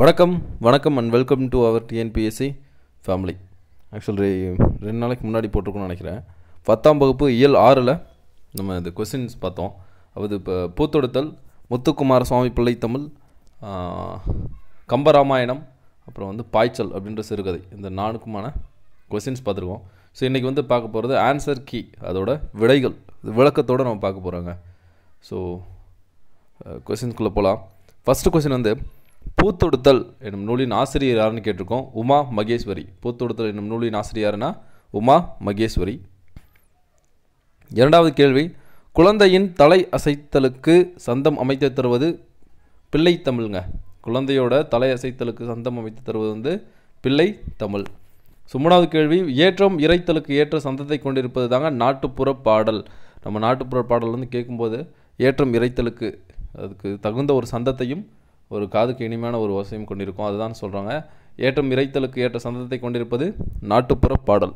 வணக்கம் வணக்கம் and welcome to our TNPSC family actually ரெண்டு நாளைக்கு முன்னாடி போட்டிருக்கோம்னு நினைக்கிறேன் பத்தாம் வகுப்பு இயல் ஆறில் நம்ம இந்த கொஸ்டின்ஸ் பார்த்தோம் அது இப்போ பூத்தொடுத்தல் முத்துக்குமார சுவாமி பிள்ளை தமிழ் கம்பராமாயணம் அப்புறம் வந்து பாய்ச்சல் அப்படின்ற சிறுகதை இந்த நானுக்குமான கொஸ்டின்ஸ் பார்த்துருக்கோம் ஸோ இன்றைக்கி வந்து பார்க்க போகிறது ஆன்சர் கீ அதோட விடைகள் விளக்கத்தோடு நம்ம பார்க்க போகிறோங்க ஸோ கொஸ்டின்ஸ்குள்ளே போகலாம் ஃபஸ்ட்டு கொஸ்டின் வந்து பூத்தொடுத்தல் என்னும் நூலின் ஆசிரியர் யாருன்னு கேட்டிருக்கோம் உமா மகேஸ்வரி பூத்தொடுத்தல் என்னும் நூலின் ஆசிரியர் யாருன்னா உமா மகேஸ்வரி இரண்டாவது கேள்வி குழந்தையின் தலை அசைத்தலுக்கு சந்தம் அமைத்து தருவது பிள்ளை தமிழ்ங்க குழந்தையோட தலை அசைத்தலுக்கு சந்தம் அமைத்து தருவது வந்து பிள்ளை தமிழ் சும்மனாவது கேள்வி ஏற்றம் இறைத்தலுக்கு ஏற்ற சந்தத்தை கொண்டிருப்பது தாங்க நாட்டுப்புற பாடல் நம்ம நாட்டுப்புற பாடல் வந்து கேட்கும்போது ஏற்றம் இறைத்தலுக்கு அதுக்கு தகுந்த ஒரு சந்தத்தையும் ஒரு காதுக்கு இனிமையான ஒரு ஓசையும் கொண்டிருக்கும் அதுதான் சொல்கிறாங்க ஏற்றம் இறைத்தலுக்கு ஏற்ற சந்தத்தை கொண்டிருப்பது நாட்டுப்புற பாடல்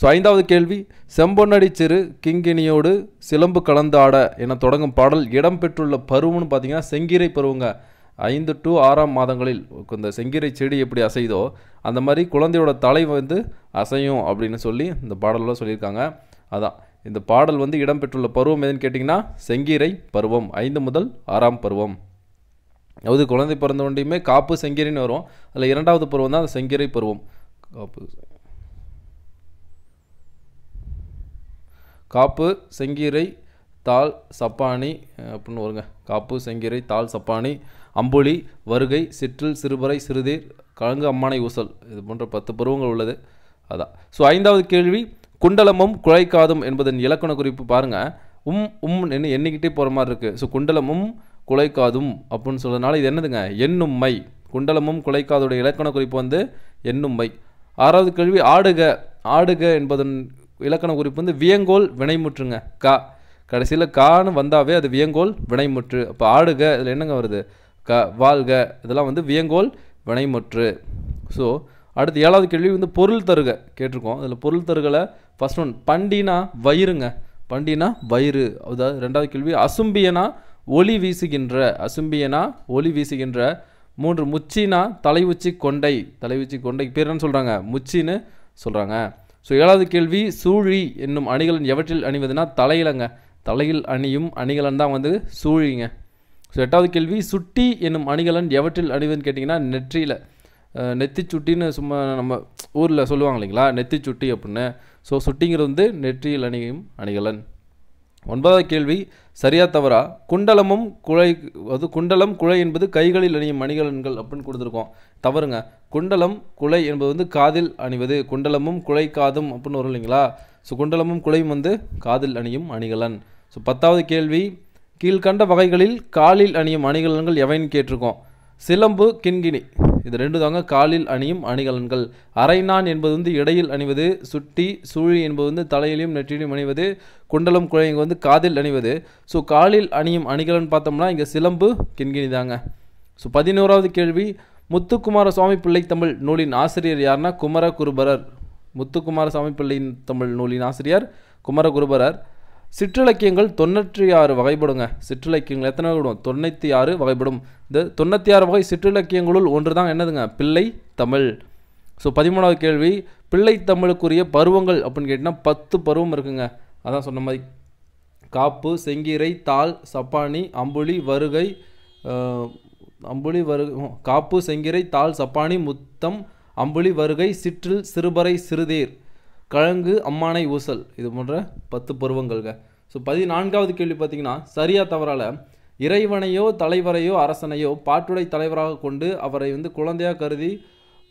ஸோ ஐந்தாவது கேள்வி செம்பொன்னடி சிறு கிங்கினியோடு சிலம்பு கலந்து ஆட என தொடங்கும் பாடல் இடம்பெற்றுள்ள பருவம்னு பார்த்தீங்கன்னா செங்கீரை பருவங்க ஐந்து டு ஆறாம் மாதங்களில் இந்த செங்கீரை செடி எப்படி அசைதோ அந்த மாதிரி குழந்தையோட தலை வந்து அசையும் அப்படின்னு சொல்லி இந்த பாடலில் சொல்லியிருக்காங்க அதான் இந்த பாடல் வந்து இடம்பெற்றுள்ள பருவம் எதுன்னு கேட்டிங்கன்னா செங்கீரை பருவம் ஐந்து முதல் ஆறாம் பருவம் அதாவது குழந்தை பிறந்த வண்டியுமே காப்பு செங்கிரின்னு வரும் அதில் இரண்டாவது பருவம் தான் அந்த செங்கிரை பருவம் காப்பு காப்பு செங்கீரை தாள் சப்பானி அப்படின்னு வருங்க காப்பு செங்கீரை தாள் சப்பானி அம்புலி வருகை சிற்றில் சிறுபறை சிறுதீர் கழுங்கு அம்மானை ஊசல் இது போன்ற பத்து பருவங்கள் உள்ளது அதான் ஸோ ஐந்தாவது கேள்வி குண்டலமும் குழைக்காதும் என்பதன் இலக்கண குறிப்பு பாருங்கள் உம் உம் எண்ணிக்கிட்டே போகிற மாதிரி இருக்குது ஸோ குண்டலமும் குலைக்காதும் அப்படின்னு சொல்கிறதுனால இது என்னதுங்க எண்ணும்மை குண்டலமும் குலைக்காதோடைய இலக்கண குறிப்பு வந்து எண்ணும்மை ஆறாவது கேள்வி ஆடுக ஆடுக என்பதன் இலக்கண குறிப்பு வந்து வியங்கோல் வினைமுற்றுங்க கா கடைசியில் கான்னு வந்தாவே அது வியங்கோல் வினைமுற்று அப்போ ஆடுக இதில் என்னங்க வருது க வாழ்க இதெல்லாம் வந்து வியங்கோல் வினைமுற்று ஸோ அடுத்து ஏழாவது கேள்வி வந்து பொருள் தருக கேட்டிருக்கோம் அதில் பொருள் தருகளை ஃபஸ்ட் ஒன் பண்டினா வயிறுங்க பண்டினா வயிறு அதாவது ரெண்டாவது கேள்வி அசும்பியனா ஒளி வீசுகின்ற அசும்பியனா ஒளி வீசுகின்ற மூன்று முச்சினா தலை உச்சி கொண்டை தலை உச்சி கொண்டை பேர் என்ன சொல்கிறாங்க முச்சின்னு சொல்கிறாங்க ஸோ ஏழாவது கேள்வி சூழி என்னும் அணிகலன் எவற்றில் அணிவதுனா தலையிலங்க தலையில் அணியும் அணிகலன் தான் வந்து சூழிங்க ஸோ எட்டாவது கேள்வி சுட்டி என்னும் அணிகலன் எவற்றில் அணிவதுன்னு கேட்டிங்கன்னா நெற்றியில் நெத்தி சுட்டின்னு சும்மா நம்ம ஊரில் சொல்லுவாங்க இல்லைங்களா நெத்தி சுட்டி அப்படின்னு ஸோ சுட்டிங்கிறது வந்து நெற்றியில் அணியும் அணிகலன் ஒன்பதாவது கேள்வி சரியா தவறா குண்டலமும் குழை அது குண்டலம் குழை என்பது கைகளில் அணியும் மணிகலன்கள் அப்படின்னு கொடுத்துருக்கோம் தவறுங்க குண்டலம் குலை என்பது வந்து காதில் அணிவது குண்டலமும் குலை காதும் அப்படின்னு வரும் இல்லைங்களா ஸோ குண்டலமும் குழையும் வந்து காதில் அணியும் அணிகலன் ஸோ பத்தாவது கேள்வி கீழ்கண்ட வகைகளில் காலில் அணியும் அணிகலன்கள் எவைன்னு கேட்டிருக்கோம் சிலம்பு கிண்கிணி இது ரெண்டு தாங்க காலில் அணியும் அணிகலன்கள் அரைநான் என்பது வந்து இடையில் அணிவது சுட்டி சூழி என்பது வந்து தலையிலையும் நெற்றிலையும் அணிவது குண்டலம் குழைங்க வந்து காதில் அணிவது ஸோ காலில் அணியும் அணிகலன் பார்த்தோம்னா இங்கே சிலம்பு கிண்கிணி தாங்க ஸோ பதினோராவது கேள்வி முத்துக்குமார சுவாமி பிள்ளை தமிழ் நூலின் ஆசிரியர் யார்னா குமர குருபரர் முத்துக்குமார சுவாமி பிள்ளையின் தமிழ் நூலின் ஆசிரியர் குமர குருபரர் சிற்றிலக்கியங்கள் தொண்ணூற்றி ஆறு வகைப்படுங்க சிற்றிலக்கியங்கள் எத்தனை வகைப்படும் தொண்ணூற்றி ஆறு வகைப்படும் இந்த தொண்ணூற்றி ஆறு வகை சிற்றிலக்கியங்களுள் ஒன்று தான் என்னதுங்க பிள்ளை தமிழ் ஸோ பதிமூணாவது கேள்வி பிள்ளை தமிழுக்குரிய பருவங்கள் அப்படின்னு கேட்டிங்கன்னா பத்து பருவம் இருக்குங்க அதான் சொன்ன மாதிரி காப்பு செங்கீரை தாள் சப்பானி அம்புலி வருகை அம்புலி வருகை காப்பு செங்கிரை தாள் சப்பானி முத்தம் அம்புலி வருகை சிற்றில் சிறுபறை சிறுதேர் கழங்கு அம்மானை ஊசல் இது போன்ற பத்து பருவங்கள்க ஸோ பதினான்காவது கேள்வி பார்த்தீங்கன்னா சரியா தவறால் இறைவனையோ தலைவரையோ அரசனையோ பாட்டுடை தலைவராக கொண்டு அவரை வந்து குழந்தையாக கருதி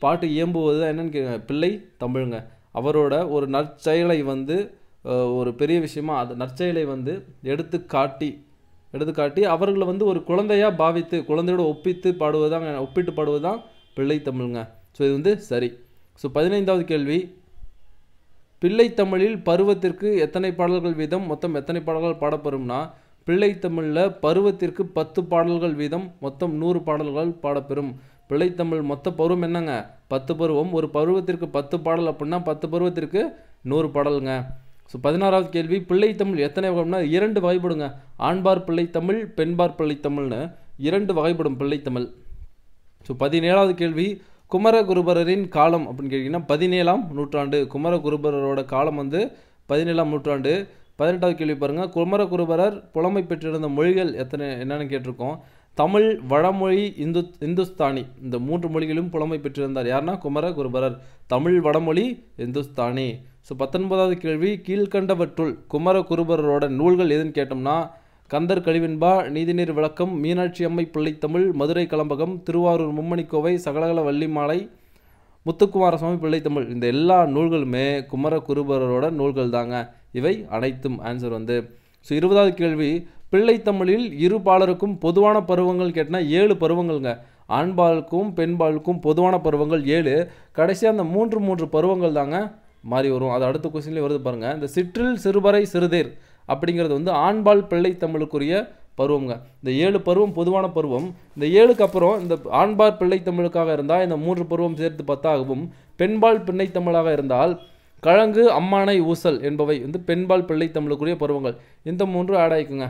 பாட்டு இயம்புவது என்னன்னு கேட்க பிள்ளை தமிழுங்க அவரோட ஒரு நற்செயலை வந்து ஒரு பெரிய விஷயமா அது நற்செயலை வந்து எடுத்து காட்டி எடுத்து காட்டி அவர்களை வந்து ஒரு குழந்தையாக பாவித்து குழந்தையோட ஒப்பித்து தான் ஒப்பிட்டு பாடுவது தான் பிள்ளை தமிழுங்க ஸோ இது வந்து சரி ஸோ பதினைந்தாவது கேள்வி பிள்ளைத்தமிழில் பருவத்திற்கு எத்தனை பாடல்கள் வீதம் மொத்தம் எத்தனை பாடல்கள் பாடப்பெறும்னா பிள்ளைத்தமிழில் பருவத்திற்கு பத்து பாடல்கள் வீதம் மொத்தம் நூறு பாடல்கள் பாடப்பெறும் பிள்ளைத்தமிழ் மொத்த பருவம் என்னங்க பத்து பருவம் ஒரு பருவத்திற்கு பத்து பாடல் அப்படின்னா பத்து பருவத்திற்கு நூறு பாடலுங்க ஸோ பதினாறாவது கேள்வி பிள்ளைத்தமிழ் எத்தனை வகைனா இரண்டு வகைப்படுங்க ஆண்பார் பிள்ளைத்தமிழ் பெண்பார் பிள்ளைத்தமிழ்னு இரண்டு வகைப்படும் பிள்ளைத்தமிழ் ஸோ பதினேழாவது கேள்வி குமரகுருபரரின் காலம் அப்படின்னு கேட்டிங்கன்னா பதினேழாம் நூற்றாண்டு குமரகுருபரரோட காலம் வந்து பதினேழாம் நூற்றாண்டு பதினெட்டாவது கேள்வி பாருங்கள் குமரகுருபரர் புலமை பெற்றிருந்த மொழிகள் எத்தனை என்னென்னு கேட்டிருக்கோம் தமிழ் வடமொழி இந்து இந்துஸ்தானி இந்த மூன்று மொழிகளும் புலமை பெற்றிருந்தார் யாருன்னா குமரகுருபரர் தமிழ் வடமொழி இந்துஸ்தானி ஸோ பத்தொன்பதாவது கேள்வி கீழ்கண்டவற்றுள் குமரகுருபரரோட நூல்கள் எதுன்னு கேட்டோம்னா கந்தர் கழிவின்பா நீதிநீர் விளக்கம் மீனாட்சி அம்மை பிள்ளைத்தமிழ் மதுரை கலம்பகம் திருவாரூர் மும்மணிக்கோவை சகலகல வள்ளிமாலை முத்துக்குமாரசுவாமி பிள்ளைத்தமிழ் இந்த எல்லா நூல்களுமே குமர குருபரோட நூல்கள் தாங்க இவை அனைத்தும் ஆன்சர் வந்து ஸோ இருபதாவது கேள்வி பிள்ளைத்தமிழில் இரு பாலருக்கும் பொதுவான பருவங்கள் கேட்டால் ஏழு பருவங்கள்ங்க ஆண்பாலுக்கும் பெண்பாலுக்கும் பொதுவான பருவங்கள் ஏழு கடைசியாக அந்த மூன்று மூன்று பருவங்கள் தாங்க மாறி வரும் அது அடுத்த கொஸ்டின்லேயே வருது பாருங்கள் இந்த சிற்றில் சிறுபறை சிறுதேர் அப்படிங்கிறது வந்து ஆண்பால் பிள்ளை தமிழுக்குரிய பருவங்க இந்த ஏழு பருவம் பொதுவான பருவம் இந்த ஏழுக்கு அப்புறம் இந்த ஆண்பால் பிள்ளை தமிழுக்காக இருந்தால் இந்த மூன்று பருவம் சேர்த்து பத்தாகவும் பெண்பால் பிள்ளை தமிழாக இருந்தால் கழங்கு அம்மானை ஊசல் என்பவை வந்து பெண்பால் பிள்ளை தமிழுக்குரிய பருவங்கள் இந்த மூன்று ஆட் ஆயிக்குங்க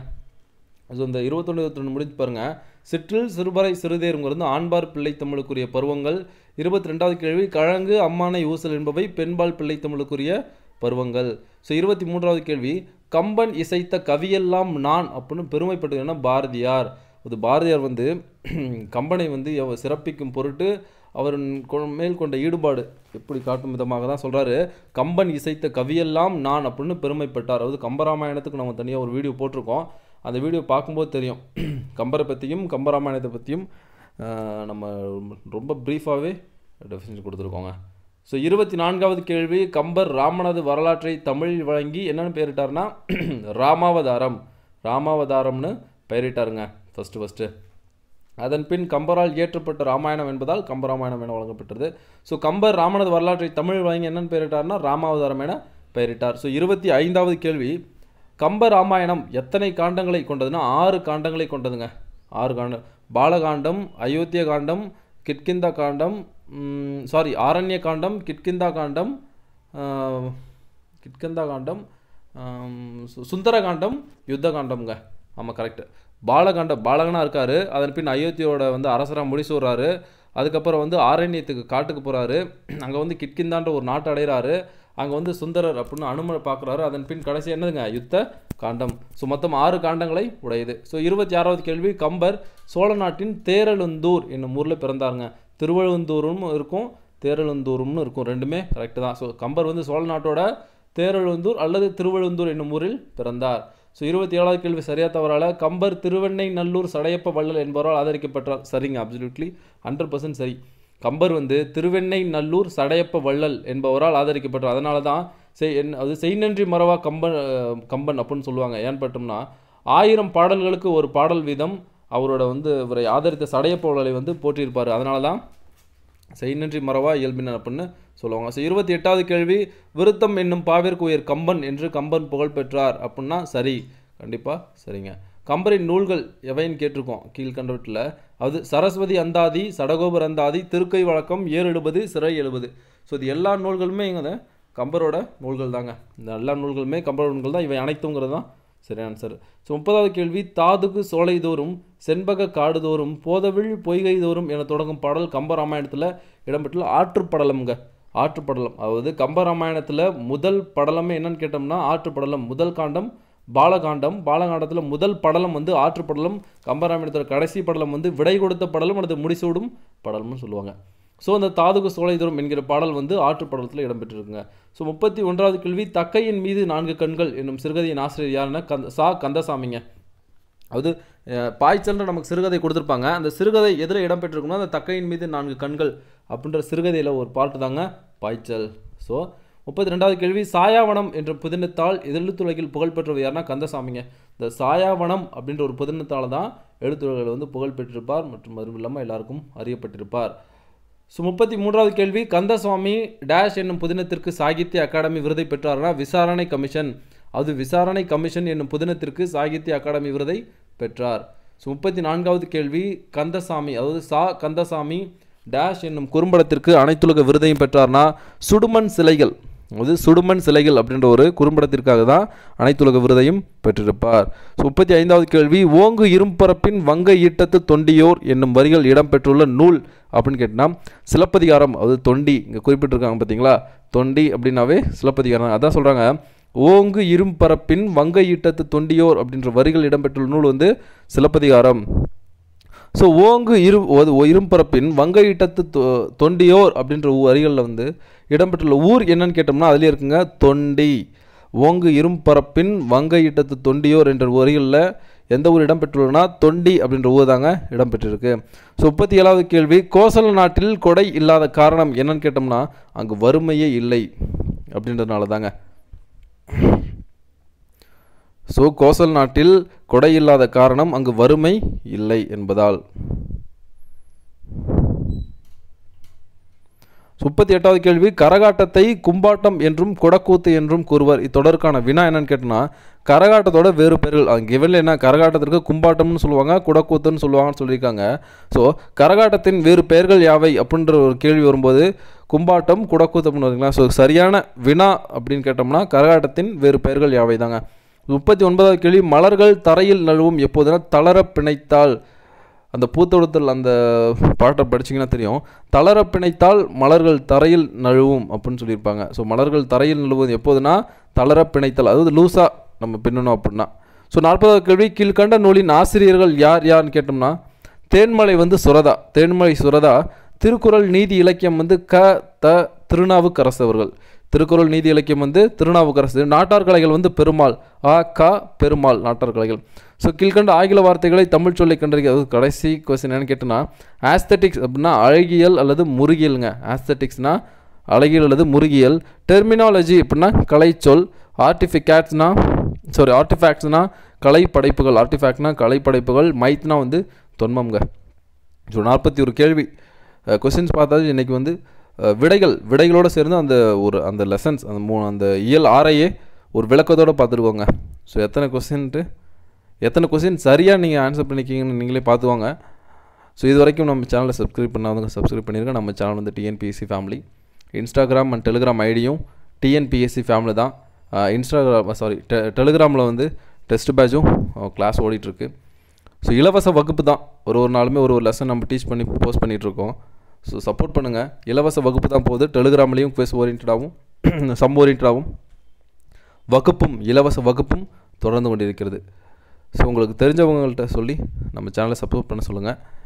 ஸோ இந்த இருபத்தொன்று இருபத்தொன்று முடிஞ்சு பாருங்கள் சிற்றில் சிறுபறை சிறுதேருங்கிறது ஆண்பார் பிள்ளை தமிழுக்குரிய பருவங்கள் இருபத்தி ரெண்டாவது கேள்வி கழங்கு அம்மானை ஊசல் என்பவை பெண்பால் பிள்ளை தமிழுக்குரிய பருவங்கள் ஸோ இருபத்தி மூன்றாவது கேள்வி கம்பன் இசைத்த கவியெல்லாம் நான் அப்படின்னு பெருமைப்பட்டதுன்னா பாரதியார் அது பாரதியார் வந்து கம்பனை வந்து சிறப்பிக்கும் பொருட்டு அவர் மேல் கொண்ட ஈடுபாடு எப்படி காட்டும் விதமாக தான் சொல்கிறாரு கம்பன் இசைத்த கவியெல்லாம் நான் அப்படின்னு பெருமைப்பட்டார் அதாவது கம்பராமாயணத்துக்கு நம்ம தனியாக ஒரு வீடியோ போட்டிருக்கோம் அந்த வீடியோ பார்க்கும்போது தெரியும் கம்பரை பற்றியும் கம்பராமாயணத்தை பற்றியும் நம்ம ரொம்ப ப்ரீஃபாகவே டெஃபினேஷன் கொடுத்துருக்கோங்க ஸோ இருபத்தி நான்காவது கேள்வி கம்பர் ராமனது வரலாற்றை தமிழில் வழங்கி என்னென்னு பெயரிட்டார்னா ராமாவதாரம் ராமாவதாரம்னு பெயரிட்டாருங்க ஃபஸ்ட்டு ஃபஸ்ட்டு அதன் பின் கம்பரால் இயற்றப்பட்ட ராமாயணம் என்பதால் கம்பராமாயணம் என வழங்கப்பட்டது ஸோ கம்பர் ராமனது வரலாற்றை தமிழ் வழங்கி என்னென்னு பெயரிட்டார்னா ராமாவதாரம் என பெயரிட்டார் ஸோ இருபத்தி ஐந்தாவது கேள்வி கம்ப ராமாயணம் எத்தனை காண்டங்களை கொண்டதுன்னா ஆறு காண்டங்களை கொண்டதுங்க ஆறு காண்டம் பாலகாண்டம் அயோத்திய காண்டம் கிட்கிந்தா காண்டம் சாரி ஆரண்ய காண்டம் கிட்கிந்தா காண்டம் கிட்கிந்தா காண்டம் சுந்தரகாண்டம் காண்டம்ங்க ஆமாம் கரெக்ட் பாலகாண்டம் பாலகனாக இருக்கார் அதன் பின் அயோத்தியோட வந்து அரசராக முடிசூடுறாரு அதுக்கப்புறம் வந்து ஆரண்யத்துக்கு காட்டுக்கு போகிறாரு அங்கே வந்து கிட்கிந்தான்ற ஒரு நாட்டை அடைகிறாரு அங்கே வந்து சுந்தரர் அப்படின்னு அனுமனை பார்க்குறாரு அதன் பின் கடைசி என்னதுங்க யுத்த காண்டம் ஸோ மொத்தம் ஆறு காண்டங்களை உடையது ஸோ இருபத்தி ஆறாவது கேள்வி கம்பர் சோழ நாட்டின் தேரழுந்தூர் என்னும் ஊரில் பிறந்தாருங்க திருவழுந்தூரும் இருக்கும் தேரழுந்தூரும்னு இருக்கும் ரெண்டுமே கரெக்டு தான் ஸோ கம்பர் வந்து சோழ நாட்டோட தேரழுந்தூர் அல்லது திருவழுந்தூர் என்னும் ஊரில் பிறந்தார் ஸோ இருபத்தி ஏழாவது கேள்வி சரியாக தவறால கம்பர் திருவெண்ணை நல்லூர் சடையப்ப வள்ளல் என்பவரால் ஆதரிக்கப்பட்டார் சரிங்க அப்சல்யூட்லி ஹண்ட்ரட் பர்சன்ட் சரி கம்பர் வந்து திருவெண்ணை நல்லூர் சடையப்ப வள்ளல் என்பவரால் ஆதரிக்கப்பட்டார் அதனால தான் செய் அது செய் நன்றி மறவா கம்பன் கம்பன் அப்படின்னு சொல்லுவாங்க ஏன் பட்டோம்னா ஆயிரம் பாடல்களுக்கு ஒரு பாடல் வீதம் அவரோட வந்து இவரை ஆதரித்த சடையப்ப வள்ளலை வந்து போற்றியிருப்பார் அதனால தான் செய் நன்றி மறவா இயல்பினர் அப்படின்னு சொல்லுவாங்க ஸோ இருபத்தி எட்டாவது கேள்வி விருத்தம் என்னும் பாவிற்கு உயர் கம்பன் என்று கம்பன் புகழ் பெற்றார் அப்படின்னா சரி கண்டிப்பாக சரிங்க கம்பரின் நூல்கள் எவைன்னு கேட்டிருக்கோம் கீழ்கண்டவற்றில் அது சரஸ்வதி அந்தாதி சடகோபர் அந்தாதி திருக்கை வழக்கம் ஏர் எழுபது சிறை எழுபது ஸோ இது எல்லா நூல்களுமே எங்கே கம்பரோட நூல்கள் தாங்க இந்த எல்லா நூல்களுமே கம்பரோட நூல்கள் தான் இவை அனைத்துங்கிறது தான் சரி ஆன்சர் ஸோ முப்பதாவது கேள்வி தாதுக்கு சோலைதோறும் செண்பக காடுதோறும் போதவிழ் பொய்கைதோறும் என தொடங்கும் பாடல் கம்பராமாயணத்தில் இடம்பெற்றுள்ள ஆற்றுப்படலம்ங்க ஆற்றுப்படலம் அதாவது கம்பராமாயணத்தில் முதல் படலமே என்னன்னு கேட்டோம்னா ஆற்றுப்படலம் முதல் காண்டம் பாலகாண்டம் பாலகாண்டத்தில் முதல் படலம் வந்து ஆற்று படலம் கம்பராமாயணத்தோட கடைசி படலம் வந்து விடை கொடுத்த படலம் அல்லது முடிசூடும் படலம்னு சொல்லுவாங்க ஸோ அந்த தாதுக்கு சோலைதரும் என்கிற பாடல் வந்து ஆற்றுப்படலத்தில் இடம்பெற்றிருக்குங்க ஸோ முப்பத்தி ஒன்றாவது கேள்வி தக்கையின் மீது நான்கு கண்கள் என்னும் சிறுகதையின் ஆசிரியர் யாருன்னா கந்த சா கந்தசாமிங்க அது பாய்ச்சல்ன்ற நமக்கு சிறுகதை கொடுத்துருப்பாங்க அந்த சிறுகதை எதில் இடம்பெற்றிருக்குன்னா அந்த தக்கையின் மீது நான்கு கண்கள் அப்படின்ற சிறுகதையில் ஒரு பாட்டு தாங்க பாய்ச்சல் ஸோ முப்பத்தி ரெண்டாவது கேள்வி சாயாவனம் என்ற புதினத்தால் எழுத்துலகில் புகழ்பெற்றவர் யாருன்னா கந்தசாமிங்க இந்த சாயாவனம் அப்படின்ற ஒரு புதினத்தால் தான் எழுத்துலகில் வந்து புகழ்பெற்றிருப்பார் மற்றும் அதுவும் இல்லாமல் எல்லாருக்கும் அறியப்பட்டிருப்பார் ஸோ முப்பத்தி மூன்றாவது கேள்வி கந்தசுவாமி டேஷ் என்னும் புதினத்திற்கு சாகித்ய அகாடமி விருதை பெற்றார்னா விசாரணை கமிஷன் அது விசாரணை கமிஷன் என்னும் புதினத்திற்கு சாகித்ய அகாடமி விருதை பெற்றார் ஸோ முப்பத்தி நான்காவது கேள்வி கந்தசாமி அதாவது சா கந்தசாமி டேஷ் என்னும் குறும்படத்திற்கு அனைத்துலக விருதையும் பெற்றார்னா சுடுமண் சிலைகள் அது சுடுமண் சிலைகள் அப்படின்ற ஒரு குறும்படத்திற்காக தான் அனைத்துலக விருதையும் பெற்றிருப்பார் முப்பத்தி ஐந்தாவது கேள்வி ஓங்கு இரும்பரப்பின் வங்க ஈட்டத்து தொண்டியோர் என்னும் வரிகள் இடம்பெற்றுள்ள நூல் அப்படின்னு கேட்டினா சிலப்பதிகாரம் அது தொண்டி இங்கே குறிப்பிட்டிருக்காங்க பார்த்தீங்களா தொண்டி அப்படின்னாவே சிலப்பதிகாரம் அதான் சொல்கிறாங்க ஓங்கு இரும்பரப்பின் வங்க ஈட்டத்து தொண்டியோர் அப்படின்ற வரிகள் இடம்பெற்றுள்ள நூல் வந்து சிலப்பதிகாரம் ஸோ ஓங்கு இரு இரும்பரப்பின் வங்க ஈட்டத்து தொண்டியோர் அப்படின்ற வரிகளில் வந்து இடம்பெற்றுள்ள ஊர் என்னன்னு கேட்டோம்னா அதுலேயே இருக்குங்க தொண்டி ஓங்கு இரும்பரப்பின் வங்க ஈட்டத்து தொண்டியோர் என்ற வரிகளில் எந்த ஊர் இடம்பெற்றுள்ளனா தொண்டி அப்படின்ற ஊர் தாங்க இடம்பெற்றிருக்கு ஸோ முப்பத்தி ஏழாவது கேள்வி கோசல நாட்டில் கொடை இல்லாத காரணம் என்னன்னு கேட்டோம்னா அங்கு வறுமையே இல்லை அப்படின்றதுனால தாங்க ஸோ கோசல் நாட்டில் கொடை இல்லாத காரணம் அங்கு வறுமை இல்லை என்பதால் முப்பத்தி எட்டாவது கேள்வி கரகாட்டத்தை கும்பாட்டம் என்றும் குடக்கூத்து என்றும் கூறுவர் இத்தொடருக்கான வினா என்னன்னு கேட்டோன்னா கரகாட்டத்தோட வேறு பெயர்கள் அங்கே இவன்ல என்ன கரகாட்டத்திற்கு கும்பாட்டம்னு சொல்லுவாங்க குடக்கூத்துன்னு சொல்லுவாங்கன்னு சொல்லியிருக்காங்க ஸோ கரகாட்டத்தின் வேறு பெயர்கள் யாவை அப்படின்ற ஒரு கேள்வி வரும்போது கும்பாட்டம் குடக்கூத்து அப்படின்னு வருங்களா ஸோ சரியான வினா அப்படின்னு கேட்டோம்னா கரகாட்டத்தின் வேறு பெயர்கள் யாவை தாங்க முப்பத்தி ஒன்பதாவது கேள்வி மலர்கள் தரையில் நழுவும் எப்போதுனா தளர பிணைத்தால் அந்த பூத்தோட்டத்தில் அந்த பாட்டை படிச்சிங்கன்னா தெரியும் தளர பிணைத்தால் மலர்கள் தரையில் நழுவும் அப்படின்னு சொல்லியிருப்பாங்க ஸோ மலர்கள் தரையில் நழுவும் எப்போதுனா தளர பிணைத்தால் அதாவது லூஸாக நம்ம பின்னணும் அப்படின்னா ஸோ நாற்பதாவது கேள்வி கீழ்கண்ட நூலின் ஆசிரியர்கள் யார் யார்ன்னு கேட்டோம்னா தேன்மலை வந்து சுரதா தேன்மலை சுரதா திருக்குறள் நீதி இலக்கியம் வந்து க த திருநாவுக்கரசவர்கள் திருக்குறள் நீதி இலக்கியம் வந்து திருநாவுக்கரசு நாட்டார் கலைகள் வந்து பெருமாள் அ க பெருமாள் நாட்டார் கலைகள் ஸோ கீழ்கண்ட ஆங்கில வார்த்தைகளை தமிழ் சொல்லி கண்டறிக்க அதாவது கடைசி கொஸ்டின் என்னன்னு கேட்டுன்னா ஆஸ்தட்டிக்ஸ் அப்படின்னா அழகியல் அல்லது முருகியலுங்க ஆஸ்தட்டிக்ஸ்னால் அழகியல் அல்லது முருகியல் டெர்மினாலஜி அப்படின்னா கலைச்சொல் ஆர்டிஃபிகேட்ஸ்னா சாரி ஆர்டிஃபேக்ட்ஸ்னா கலை படைப்புகள் ஆர்டிஃபேக்ட்னா கலை படைப்புகள் மைத்னா வந்து தொன்மம்ங்க ஸோ நாற்பத்தி ஒரு கேள்வி கொஸ்டின்ஸ் பார்த்தா இன்றைக்கி வந்து விடைகள் விடைகளோடு சேர்ந்து அந்த ஒரு அந்த லெசன்ஸ் அந்த மூணு அந்த இயல் ஆரையே ஒரு விளக்கத்தோடு பார்த்துருக்கோங்க ஸோ எத்தனை கொஸ்டின்ட்டு எத்தனை கொஸ்டின் சரியாக நீங்கள் ஆன்சர் பண்ணிக்கிங்கன்னு நீங்களே பார்த்துவாங்க ஸோ இது வரைக்கும் நம்ம சேனலை சப்ஸ்கிரைப் பண்ணாதவங்க சப்ஸ்கிரைப் பண்ணியிருக்கோம் நம்ம சேனல் வந்து TNPSC family Instagram and Telegram ஐடியும் டிஎன்பிஎஸ்சி ஃபேமிலி தான் இன்ஸ்டாகிராம் சாரி டெ டெலிகிராமில் வந்து டெஸ்ட் பேட்சும் கிளாஸ் ஓடிட்டுருக்கு ஸோ இலவச வகுப்பு தான் ஒரு ஒரு நாளுமே ஒரு ஒரு லெசன் நம்ம டீச் பண்ணி போஸ்ட் பண்ணிகிட்ருக்கோம் ஸோ சப்போர்ட் பண்ணுங்கள் இலவச வகுப்பு தான் போகுது டெலிகிராம்லேயும் குவெஸ் ஓரியன்டாகவும் சம் ஓரியன்டாகவும் வகுப்பும் இலவச வகுப்பும் தொடர்ந்து கொண்டிருக்கிறது ஸோ உங்களுக்கு தெரிஞ்சவங்கள்ட்ட சொல்லி நம்ம சேனலை சப்போர்ட் பண்ண சொல்லுங்கள்